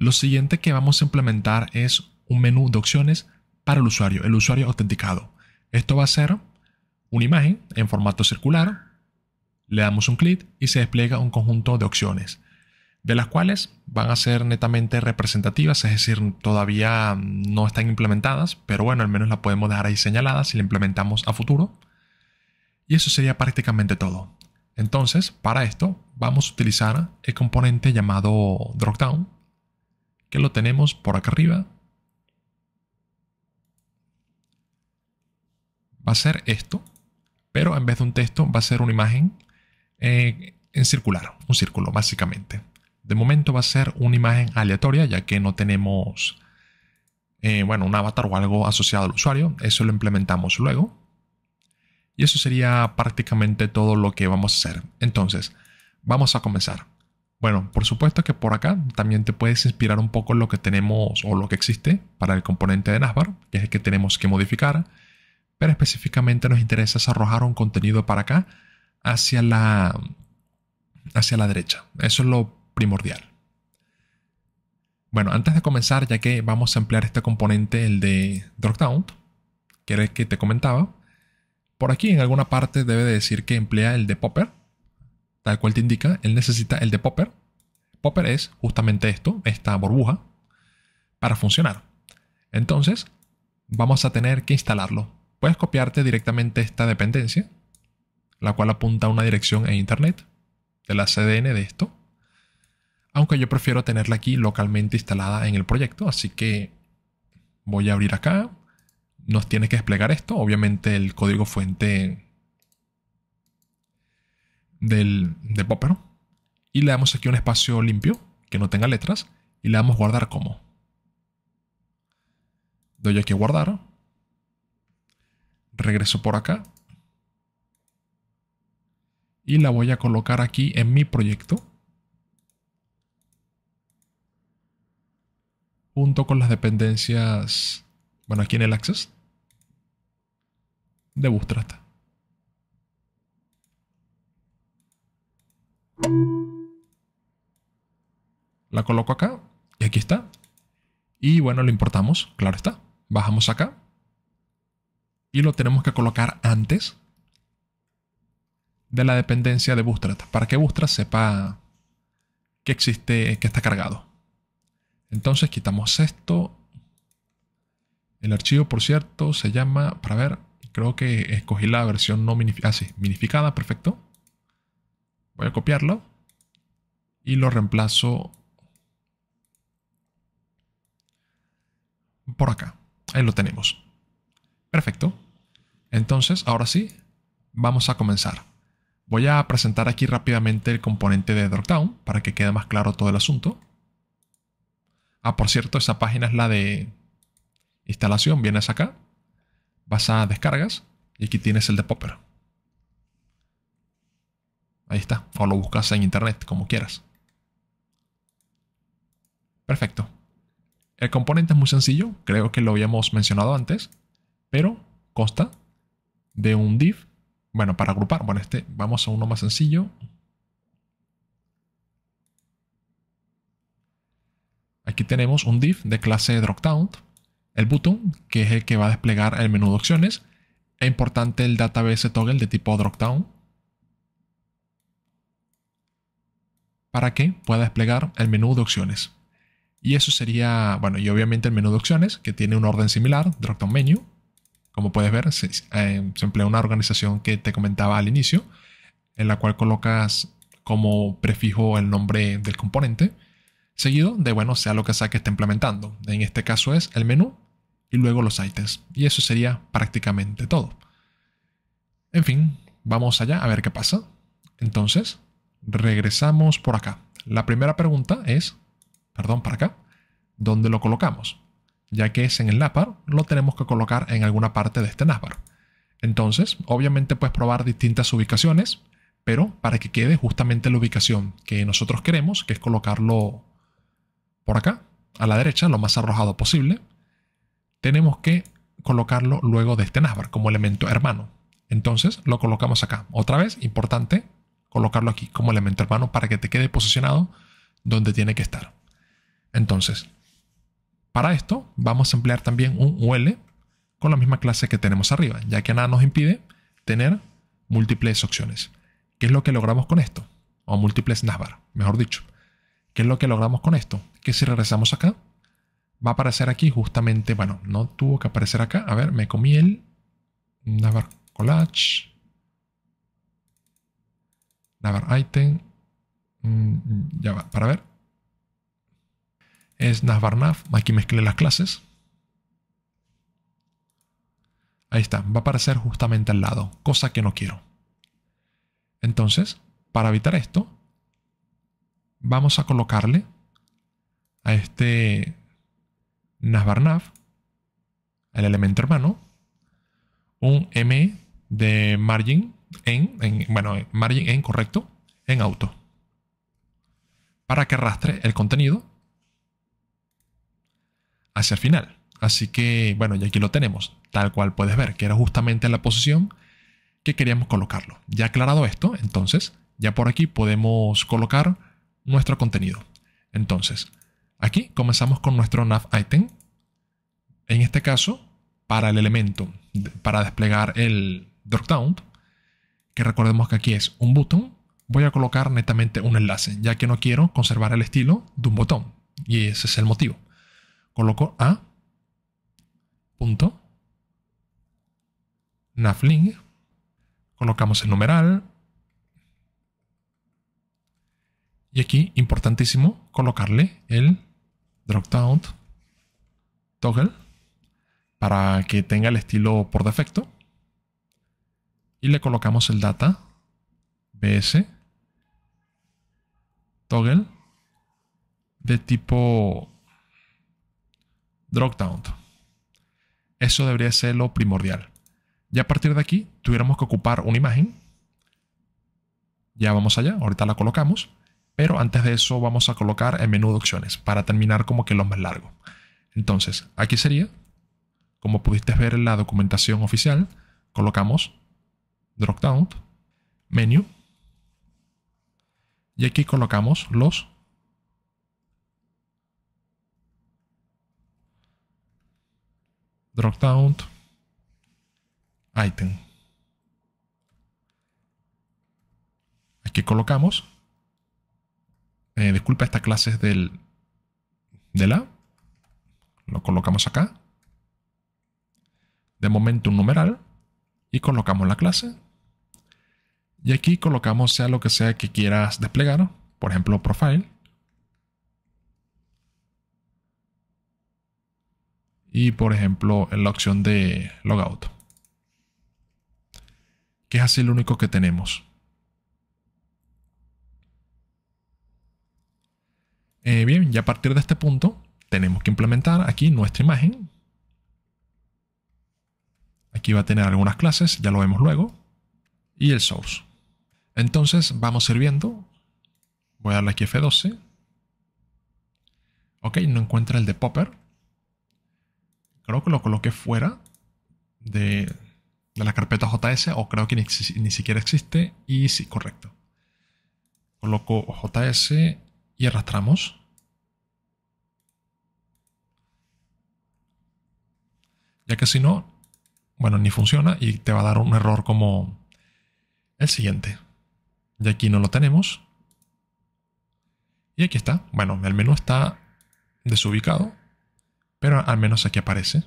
Lo siguiente que vamos a implementar es un menú de opciones para el usuario, el usuario autenticado. Esto va a ser una imagen en formato circular, le damos un clic y se despliega un conjunto de opciones, de las cuales van a ser netamente representativas, es decir, todavía no están implementadas, pero bueno, al menos la podemos dejar ahí señalada si la implementamos a futuro. Y eso sería prácticamente todo. Entonces, para esto vamos a utilizar el componente llamado Dropdown, que lo tenemos por acá arriba. Va a ser esto, pero en vez de un texto va a ser una imagen eh, en circular, un círculo básicamente. De momento va a ser una imagen aleatoria ya que no tenemos eh, bueno, un avatar o algo asociado al usuario. Eso lo implementamos luego. Y eso sería prácticamente todo lo que vamos a hacer. Entonces, vamos a comenzar. Bueno, por supuesto que por acá también te puedes inspirar un poco lo que tenemos o lo que existe para el componente de Nasbar, que es el que tenemos que modificar, pero específicamente nos interesa arrojar un contenido para acá hacia la, hacia la derecha. Eso es lo primordial. Bueno, antes de comenzar, ya que vamos a emplear este componente, el de dropdown, que era el que te comentaba, por aquí en alguna parte debe decir que emplea el de popper, la cual te indica, él necesita el de Popper. Popper es justamente esto, esta burbuja, para funcionar. Entonces, vamos a tener que instalarlo. Puedes copiarte directamente esta dependencia, la cual apunta a una dirección en Internet, de la CDN de esto. Aunque yo prefiero tenerla aquí localmente instalada en el proyecto, así que voy a abrir acá. Nos tiene que desplegar esto. Obviamente el código fuente del, de Popper y le damos aquí un espacio limpio que no tenga letras y le damos guardar como. Doy aquí a guardar. Regreso por acá. Y la voy a colocar aquí en mi proyecto. Junto con las dependencias, bueno, aquí en el access de Bootstrap. La coloco acá y aquí está. Y bueno, lo importamos, claro está. Bajamos acá. Y lo tenemos que colocar antes de la dependencia de Bootstrap, para que Bootstrap sepa que existe, que está cargado. Entonces quitamos esto. El archivo, por cierto, se llama, para ver, creo que escogí la versión no minificada, ah, minificada, perfecto. Voy a copiarlo y lo reemplazo por acá. Ahí lo tenemos. Perfecto. Entonces, ahora sí, vamos a comenzar. Voy a presentar aquí rápidamente el componente de Dropdown para que quede más claro todo el asunto. Ah, por cierto, esa página es la de instalación. Vienes acá, vas a descargas y aquí tienes el de Popper. Ahí está. O lo buscas en internet, como quieras. Perfecto. El componente es muy sencillo, creo que lo habíamos mencionado antes, pero consta de un div. Bueno, para agrupar, bueno, este, vamos a uno más sencillo. Aquí tenemos un div de clase dropdown, el button, que es el que va a desplegar el menú de opciones. Es importante el database toggle de tipo dropdown, para que pueda desplegar el menú de opciones. Y eso sería, bueno, y obviamente el menú de opciones, que tiene un orden similar, drop down menu. Como puedes ver, se, eh, se emplea una organización que te comentaba al inicio, en la cual colocas como prefijo el nombre del componente, seguido de, bueno, sea lo que sea que esté implementando. En este caso es el menú y luego los items. Y eso sería prácticamente todo. En fin, vamos allá a ver qué pasa. Entonces, regresamos por acá. La primera pregunta es, perdón, para acá, ¿dónde lo colocamos? Ya que es en el NAPAR, lo tenemos que colocar en alguna parte de este NASBAR. Entonces, obviamente puedes probar distintas ubicaciones, pero para que quede justamente la ubicación que nosotros queremos, que es colocarlo por acá, a la derecha, lo más arrojado posible, tenemos que colocarlo luego de este NASBAR, como elemento hermano. Entonces lo colocamos acá. Otra vez, importante, colocarlo aquí como elemento hermano para que te quede posicionado donde tiene que estar. Entonces, para esto vamos a emplear también un UL con la misma clase que tenemos arriba, ya que nada nos impide tener múltiples opciones. ¿Qué es lo que logramos con esto? O múltiples navbar, mejor dicho. ¿Qué es lo que logramos con esto? Que si regresamos acá, va a aparecer aquí justamente, bueno, no tuvo que aparecer acá. A ver, me comí el navbar collage ver, item. Mm, ya va, para ver. Es Navbarnav. Aquí mezclé las clases. Ahí está, va a aparecer justamente al lado, cosa que no quiero. Entonces, para evitar esto, vamos a colocarle a este navarnaf el elemento hermano, un M de margin en, bueno, margin en correcto, en auto. Para que arrastre el contenido hacia el final. Así que, bueno, y aquí lo tenemos, tal cual puedes ver, que era justamente la posición que queríamos colocarlo. Ya aclarado esto, entonces, ya por aquí podemos colocar nuestro contenido. Entonces, aquí comenzamos con nuestro nav item. En este caso, para el elemento, para desplegar el, dropdown, que recordemos que aquí es un botón, voy a colocar netamente un enlace, ya que no quiero conservar el estilo de un botón. Y ese es el motivo. Coloco a punto navlink, colocamos el numeral, y aquí, importantísimo, colocarle el dropdown toggle para que tenga el estilo por defecto y le colocamos el data bs toggle de tipo dropdown. Eso debería ser lo primordial. Ya a partir de aquí tuviéramos que ocupar una imagen. Ya vamos allá, ahorita la colocamos. Pero antes de eso vamos a colocar el menú de opciones para terminar como que lo más largo. Entonces, aquí sería, como pudiste ver en la documentación oficial, colocamos ...DropDown... down, Y aquí colocamos los ...DropDown... item. Aquí colocamos, eh, disculpa, esta clase es del, de la, lo colocamos acá, de momento un numeral y colocamos la clase y aquí colocamos sea lo que sea que quieras desplegar, por ejemplo profile. Y por ejemplo en la opción de logout. Que es así lo único que tenemos. Eh, bien, ya a partir de este punto tenemos que implementar aquí nuestra imagen. Aquí va a tener algunas clases, ya lo vemos luego. Y el source. Entonces vamos sirviendo. Voy a darle aquí F12. Ok, no encuentra el de Popper. Creo que lo coloqué fuera de, la carpeta JS o creo que ni, ni, siquiera existe. Y sí, correcto. Coloco JS y arrastramos. Ya que si no, bueno, ni funciona y te va a dar un error como el siguiente. Y aquí no lo tenemos. Y aquí está. Bueno, el menú está desubicado, pero al menos aquí aparece.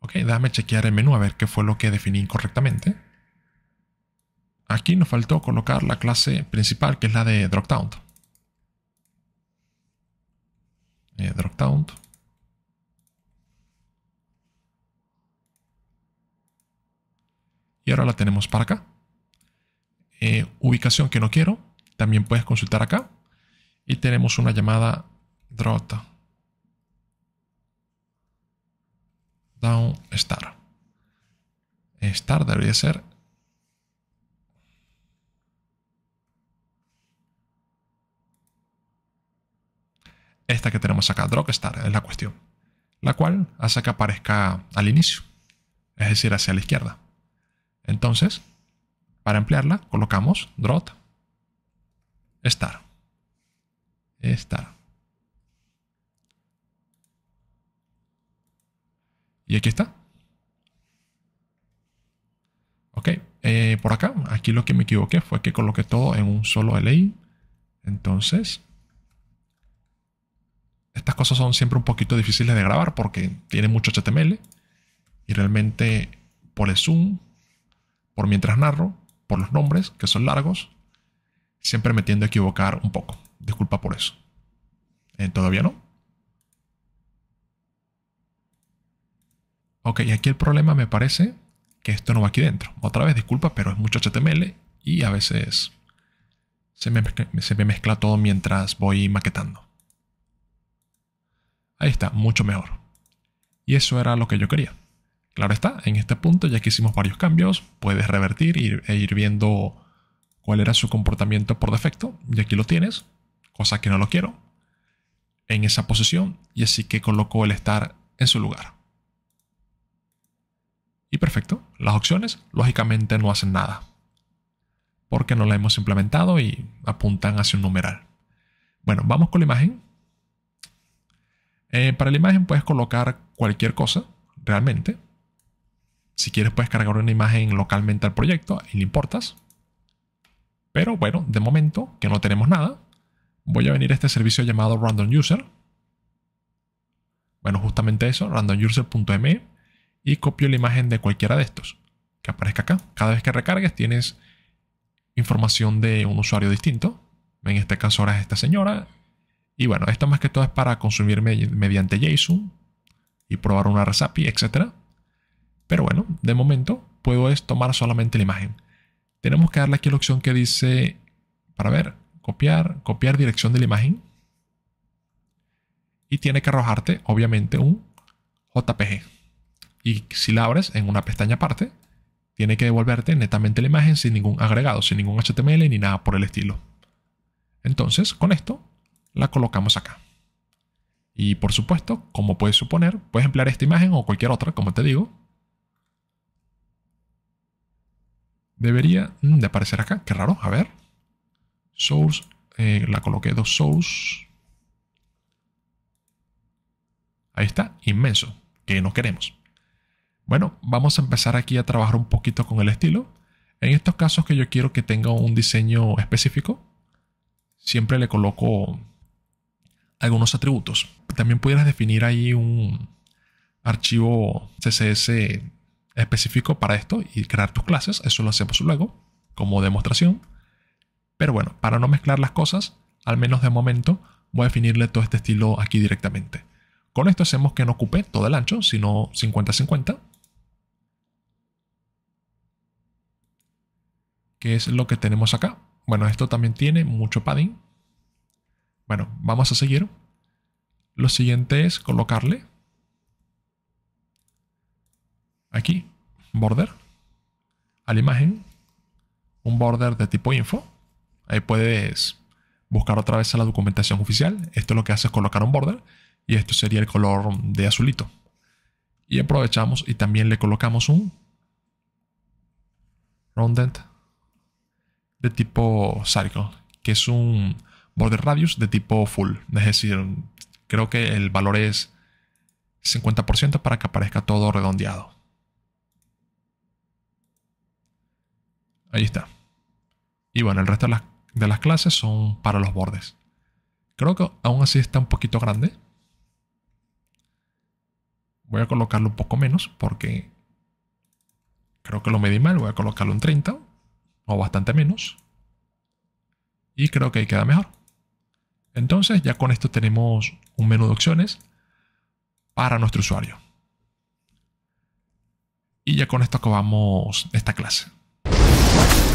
Ok, déjame chequear el menú a ver qué fue lo que definí incorrectamente. Aquí nos faltó colocar la clase principal, que es la de dropdown. Eh, dropdown. Y ahora la tenemos para acá. Eh, ubicación que no quiero, también puedes consultar acá. Y tenemos una llamada drota. Down star. Star debería ser esta que tenemos acá, ...Drop star es la cuestión, la cual hace que aparezca al inicio, es decir, hacia la izquierda. Entonces, para emplearla colocamos drot star. Star. Y aquí está. Ok, eh, por acá, aquí lo que me equivoqué fue que coloqué todo en un solo LA. Entonces, estas cosas son siempre un poquito difíciles de grabar porque tiene mucho HTML y realmente por el zoom, por mientras narro, por los nombres, que son largos, siempre me tiendo a equivocar un poco. Disculpa por eso. Eh, ¿Todavía no? Ok, aquí el problema me parece que esto no va aquí dentro. Otra vez, disculpa, pero es mucho HTML y a veces se me mezcla todo mientras voy maquetando. Ahí está, mucho mejor. Y eso era lo que yo quería. Claro está, en este punto, ya que hicimos varios cambios, puedes revertir e ir viendo cuál era su comportamiento por defecto. Y aquí lo tienes, cosa que no lo quiero, en esa posición. Y así que coloco el estar en su lugar. Y perfecto, las opciones lógicamente no hacen nada. Porque no la hemos implementado y apuntan hacia un numeral. Bueno, vamos con la imagen. Eh, para la imagen puedes colocar cualquier cosa, realmente si quieres puedes cargar una imagen localmente al proyecto y le importas. Pero bueno, de momento que no tenemos nada, voy a venir a este servicio llamado Random User. Bueno, justamente eso, randomuser.me y copio la imagen de cualquiera de estos que aparezca acá. Cada vez que recargues tienes información de un usuario distinto. En este caso ahora es esta señora. Y bueno, esto más que todo es para consumir mediante JSON y probar una resapi, etcétera. Pero bueno, de momento puedo es tomar solamente la imagen. Tenemos que darle aquí la opción que dice, para ver, copiar, copiar dirección de la imagen. Y tiene que arrojarte, obviamente, un JPG. Y si la abres en una pestaña aparte, tiene que devolverte netamente la imagen sin ningún agregado, sin ningún HTML ni nada por el estilo. Entonces, con esto, la colocamos acá. Y por supuesto, como puedes suponer, puedes emplear esta imagen o cualquier otra, como te digo, Debería mm, de aparecer acá. Qué raro. A ver. Source. Eh, la coloqué dos source. Ahí está. Inmenso. Que no queremos. Bueno, vamos a empezar aquí a trabajar un poquito con el estilo. En estos casos que yo quiero que tenga un diseño específico, siempre le coloco algunos atributos. También pudieras definir ahí un archivo CSS específico para esto y crear tus clases. Eso lo hacemos luego como demostración. Pero bueno, para no mezclar las cosas, al menos de momento, voy a definirle todo este estilo aquí directamente. Con esto hacemos que no ocupe todo el ancho, sino 50-50. Que es lo que tenemos acá? Bueno, esto también tiene mucho padding. Bueno, vamos a seguir. Lo siguiente es colocarle aquí, border, a la imagen, un border de tipo info. Ahí puedes buscar otra vez a la documentación oficial. Esto lo que hace es colocar un border y esto sería el color de azulito. Y aprovechamos y también le colocamos un rounded de tipo circle, que es un border radius de tipo full. Es decir, creo que el valor es 50% para que aparezca todo redondeado. Ahí está. Y bueno, el resto de las, clases son para los bordes. Creo que aún así está un poquito grande. Voy a colocarlo un poco menos porque creo que lo medí mal. Voy a colocarlo en 30 o bastante menos. Y creo que ahí queda mejor. Entonces ya con esto tenemos un menú de opciones para nuestro usuario. Y ya con esto acabamos esta clase. What?